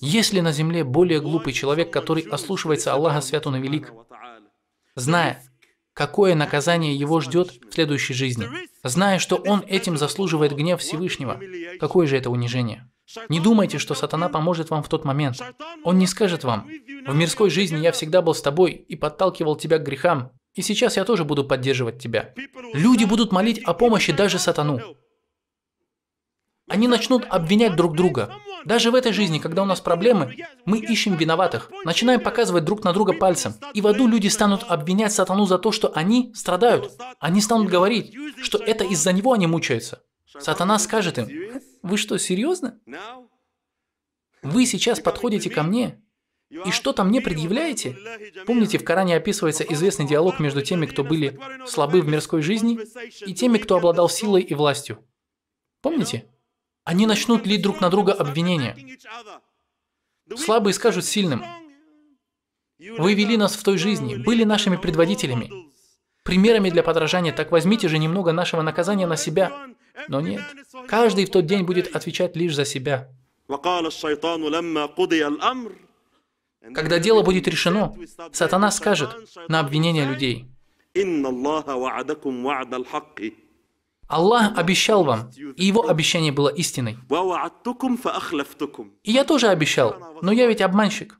Если на земле более глупый человек, который ослушивается Аллаха Свят и Велик, зная, какое наказание его ждет в следующей жизни, зная, что он этим заслуживает гнев Всевышнего, какое же это унижение? Не думайте, что сатана поможет вам в тот момент. Он не скажет вам, в мирской жизни я всегда был с тобой и подталкивал тебя к грехам, и сейчас я тоже буду поддерживать тебя. Люди будут молить о помощи даже сатану. Они начнут обвинять друг друга. Даже в этой жизни, когда у нас проблемы, мы ищем виноватых, начинаем показывать друг на друга пальцем. И в аду люди станут обвинять сатану за то, что они страдают. Они станут говорить, что это из-за него они мучаются. Сатана скажет им, вы что, серьезно? Вы сейчас подходите ко мне и что-то мне предъявляете? Помните, в Коране описывается известный диалог между теми, кто были слабы в мирской жизни, и теми, кто обладал силой и властью. Помните? Они начнут лить друг на друга обвинения. Слабые скажут сильным. Вы вели нас в той жизни, были нашими предводителями, примерами для подражания, так возьмите же немного нашего наказания на себя. Но нет, каждый в тот день будет отвечать лишь за себя. Когда дело будет решено, сатана скажет на обвинение людей. Аллах обещал вам, и его обещание было истиной. И я тоже обещал, но я ведь обманщик.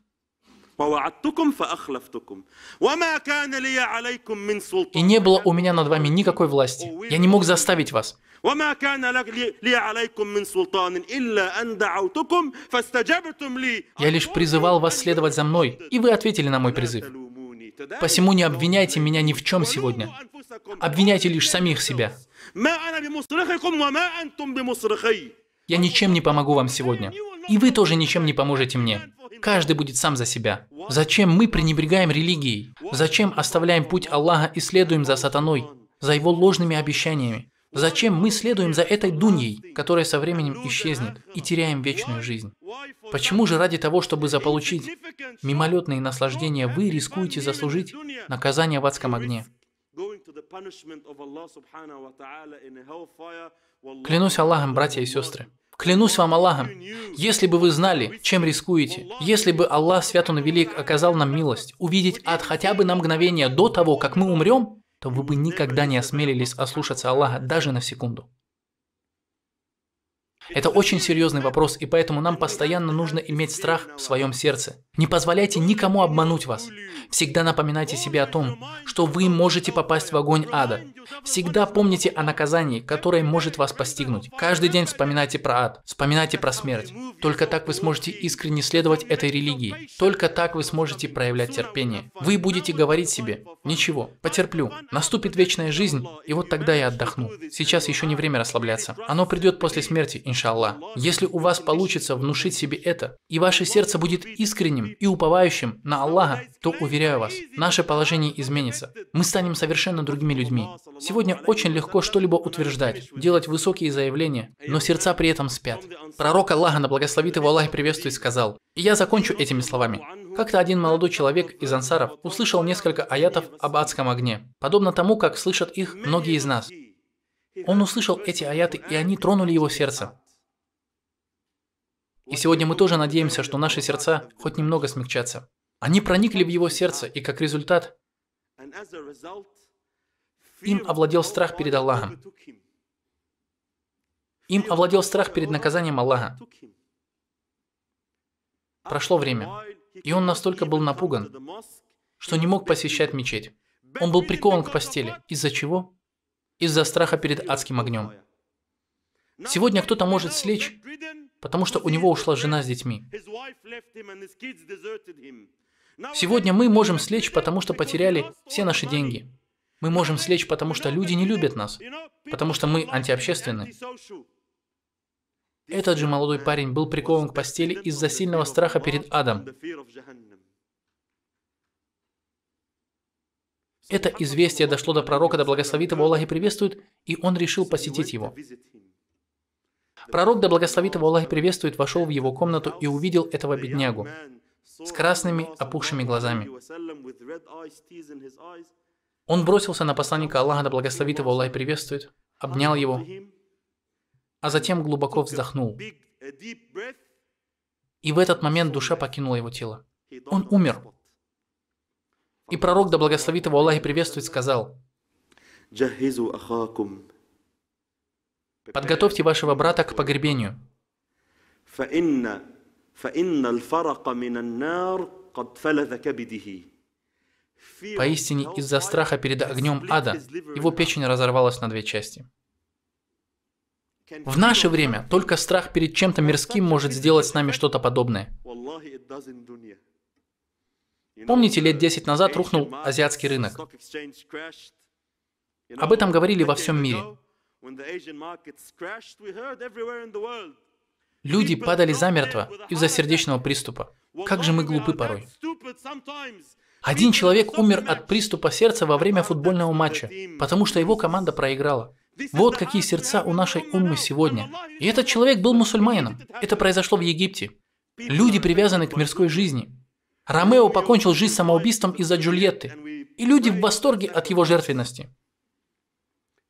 ووعدتكم فأخلفتكم وما كان لي عليكم من سلطان И не было у меня над вами никакой власти. Я не мог заставить вас. وما كان لي عليكم من سلطان إلا أن دعوتكم فاستجبتم لي Я лишь призывал вас следовать за мной, и вы ответили на мой призыв. Посему не обвиняйте меня ни в чем сегодня. Обвиняйте лишь самих себя. Я ничем не помогу вам сегодня. И вы тоже ничем не поможете мне. Каждый будет сам за себя. Зачем мы пренебрегаем религией? Зачем оставляем путь Аллаха и следуем за сатаной, за его ложными обещаниями? Зачем мы следуем за этой дуньей, которая со временем исчезнет, и теряем вечную жизнь? Почему же ради того, чтобы заполучить мимолетные наслаждения, вы рискуете заслужить наказание в адском огне? Клянусь Аллахом, братья и сестры, Клянусь вам Аллахом, если бы вы знали, чем рискуете, если бы Аллах Свят Он Велик оказал нам милость увидеть ад хотя бы на мгновение до того, как мы умрем, то вы бы никогда не осмелились ослушаться Аллаха даже на секунду. Это очень серьезный вопрос, и поэтому нам постоянно нужно иметь страх в своем сердце. Не позволяйте никому обмануть вас. Всегда напоминайте себе о том, что вы можете попасть в огонь ада. Всегда помните о наказании, которое может вас постигнуть. Каждый день вспоминайте про ад, вспоминайте про смерть. Только так вы сможете искренне следовать этой религии. Только так вы сможете проявлять терпение. Вы будете говорить себе, ничего, потерплю, наступит вечная жизнь, и вот тогда я отдохну. Сейчас еще не время расслабляться. Оно придет после смерти, иншалла иншаллах. Если у вас получится внушить себе это, и ваше сердце будет искренним и уповающим на Аллаха, то, уверяю вас, наше положение изменится. Мы станем совершенно другими людьми. Сегодня очень легко что-либо утверждать, делать высокие заявления, но сердца при этом спят. Пророк Аллаха, на благословит его Аллах и приветствует, сказал, и я закончу этими словами. Как-то один молодой человек из ансаров услышал несколько аятов об адском огне, подобно тому, как слышат их многие из нас. Он услышал эти аяты, и они тронули его сердце. И сегодня мы тоже надеемся, что наши сердца хоть немного смягчатся. Они проникли в его сердце, и как результат, им овладел страх перед Аллахом. Им овладел страх перед наказанием Аллаха. Прошло время, и он настолько был напуган, что не мог посещать мечеть. Он был прикован к постели. Из-за чего? Из-за страха перед адским огнем. Сегодня кто-то может слечь потому что у него ушла жена с детьми. Сегодня мы можем слечь, потому что потеряли все наши деньги. Мы можем слечь, потому что люди не любят нас, потому что мы антиобщественны. Этот же молодой парень был прикован к постели из-за сильного страха перед адом. Это известие дошло до пророка, да благословит его Аллах и приветствует, и он решил посетить его. Пророк, да благословит его Аллах и приветствует, вошел в его комнату и увидел этого беднягу с красными опухшими глазами. Он бросился на посланника Аллаха, да благословит его Аллах и приветствует, обнял его, а затем глубоко вздохнул. И в этот момент душа покинула его тело. Он умер. И пророк, да благословит его Аллах и приветствует, сказал, Подготовьте вашего брата к погребению. Поистине, из-за страха перед огнем ада его печень разорвалась на две части. В наше время только страх перед чем-то мирским может сделать с нами что-то подобное. Помните, лет 10 uh, назад рухнул азиатский рынок? Об этом говорили во всем мире. Люди падали замертво из-за сердечного приступа. Как же мы глупы порой. Один человек умер от приступа сердца во время футбольного матча, потому что его команда проиграла. Вот какие сердца у нашей умы сегодня. И этот человек был мусульманином. Это произошло в Египте. Люди привязаны к мирской жизни. Ромео покончил жизнь самоубийством из-за Джульетты. И люди в восторге от его жертвенности.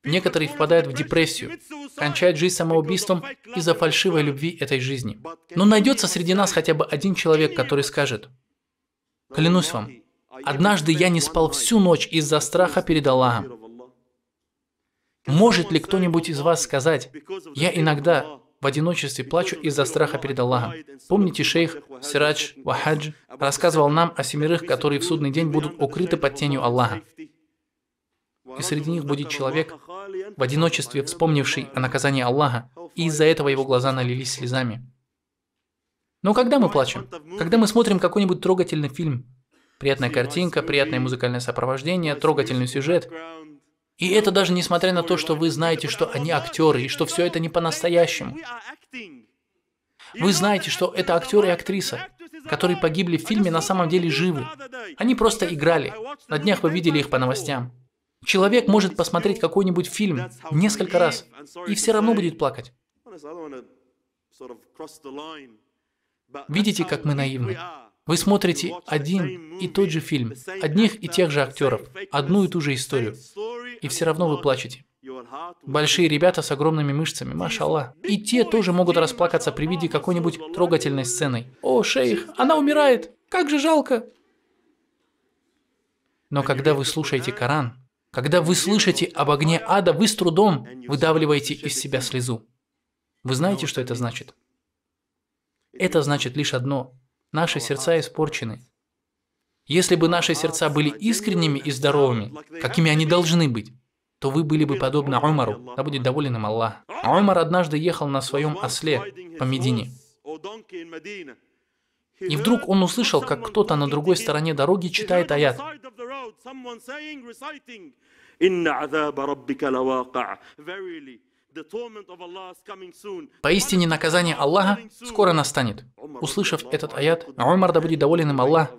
Некоторые впадают в депрессию, кончают жизнь самоубийством из-за фальшивой любви этой жизни. Но найдется среди нас хотя бы один человек, который скажет, «Клянусь вам, однажды я не спал всю ночь из-за страха перед Аллахом. Может ли кто-нибудь из вас сказать, «Я иногда в одиночестве плачу из-за страха перед Аллахом. Помните, шейх Сирадж Вахадж рассказывал нам о семерых, которые в судный день будут укрыты под тенью Аллаха. И среди них будет человек, в одиночестве вспомнивший о наказании Аллаха, и из-за этого его глаза налились слезами. Но когда мы плачем? Когда мы смотрим какой-нибудь трогательный фильм? Приятная картинка, приятное музыкальное сопровождение, трогательный сюжет. И это даже несмотря на то, что вы знаете, что они актеры, и что все это не по-настоящему. Вы знаете, что это актер и актриса, которые погибли в фильме, на самом деле живы. Они просто играли. На днях вы видели их по новостям. Человек может посмотреть какой-нибудь фильм несколько раз и все равно будет плакать. Видите, как мы наивны? Вы смотрите один и тот же фильм, одних и тех же актеров, одну и ту же историю, и все равно вы плачете. Большие ребята с огромными мышцами, машалла. И те тоже могут расплакаться при виде какой-нибудь трогательной сцены. «О, шейх, она умирает! Как же жалко!» Но когда вы слушаете Коран, когда вы слышите об огне ада, вы с трудом выдавливаете из себя слезу. Вы знаете, что это значит? Это значит лишь одно. Наши сердца испорчены. Если бы наши сердца были искренними и здоровыми, какими они должны быть, то вы были бы подобны Умару, да будет доволен им Аллах. Умар однажды ехал на своем осле по Медине. И вдруг он услышал, как кто-то на другой стороне дороги читает аят. Поистине наказание Аллаха скоро настанет. Услышав этот аят, Умар, да будет доволен им Аллах,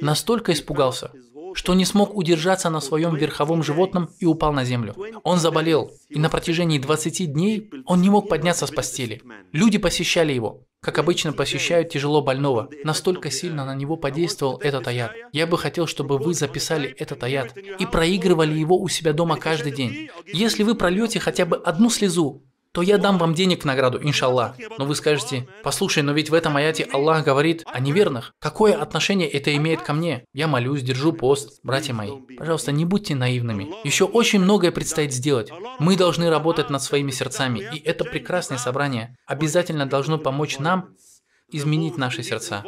настолько испугался, что не смог удержаться на своем верховом животном и упал на землю. Он заболел, и на протяжении 20 дней он не мог подняться с постели. Люди посещали его, как обычно посещают тяжело больного. Настолько сильно на него подействовал этот аят. Я бы хотел, чтобы вы записали этот аят и проигрывали его у себя дома каждый день. Если вы прольете хотя бы одну слезу, то я дам вам денег в награду, иншаллах. Но вы скажете, послушай, но ведь в этом аяте Аллах говорит о неверных. Какое отношение это имеет ко мне? Я молюсь, держу пост, братья мои. Пожалуйста, не будьте наивными. Еще очень многое предстоит сделать. Мы должны работать над своими сердцами, и это прекрасное собрание обязательно должно помочь нам изменить наши сердца.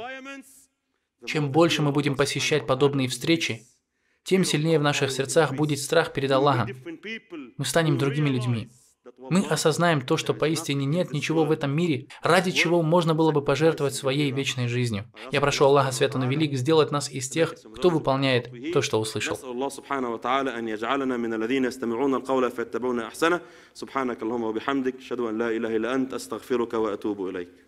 Чем больше мы будем посещать подобные встречи, тем сильнее в наших сердцах будет страх перед Аллахом. Мы станем другими людьми мы осознаем то, что э, поистине нет ничего в этом мире, ради чего можно было бы пожертвовать своей вечной жизнью. Я прошу Аллаха Святого Велик сделать нас из тех, кто выполняет то, что услышал. سبحانك اللهم وبحمدك أشهد أن لا إله إلا أنت أستغفرك وأتوب إليك